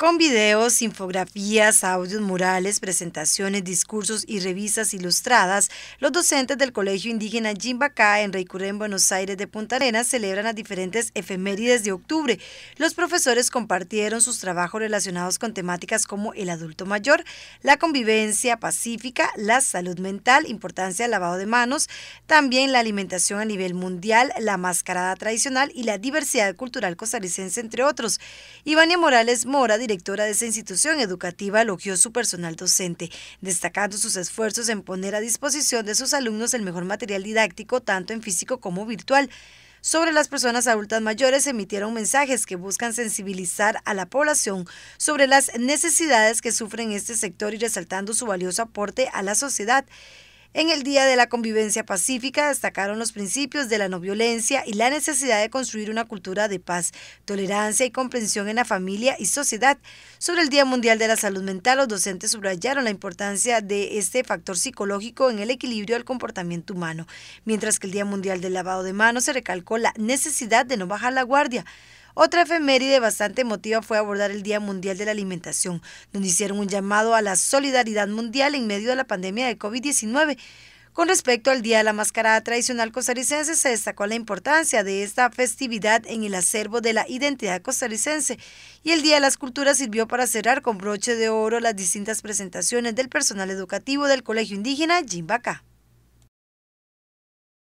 con videos, infografías, audios murales, presentaciones, discursos y revistas ilustradas, los docentes del Colegio Indígena Jimbacá en Reycuré, en Buenos Aires de Punta Arenas, celebran las diferentes efemérides de octubre. Los profesores compartieron sus trabajos relacionados con temáticas como el adulto mayor, la convivencia pacífica, la salud mental, importancia del lavado de manos, también la alimentación a nivel mundial, la mascarada tradicional y la diversidad cultural costarricense, entre otros. Ivania Morales Mora, directora de esa institución educativa elogió su personal docente, destacando sus esfuerzos en poner a disposición de sus alumnos el mejor material didáctico, tanto en físico como virtual. Sobre las personas adultas mayores emitieron mensajes que buscan sensibilizar a la población sobre las necesidades que sufren este sector y resaltando su valioso aporte a la sociedad. En el Día de la Convivencia Pacífica destacaron los principios de la no violencia y la necesidad de construir una cultura de paz, tolerancia y comprensión en la familia y sociedad. Sobre el Día Mundial de la Salud Mental, los docentes subrayaron la importancia de este factor psicológico en el equilibrio del comportamiento humano, mientras que el Día Mundial del Lavado de Manos se recalcó la necesidad de no bajar la guardia. Otra efeméride bastante emotiva fue abordar el Día Mundial de la Alimentación, donde hicieron un llamado a la solidaridad mundial en medio de la pandemia de COVID-19. Con respecto al Día de la Mascarada Tradicional Costarricense, se destacó la importancia de esta festividad en el acervo de la identidad costarricense y el Día de las Culturas sirvió para cerrar con broche de oro las distintas presentaciones del personal educativo del Colegio Indígena Jimbaca.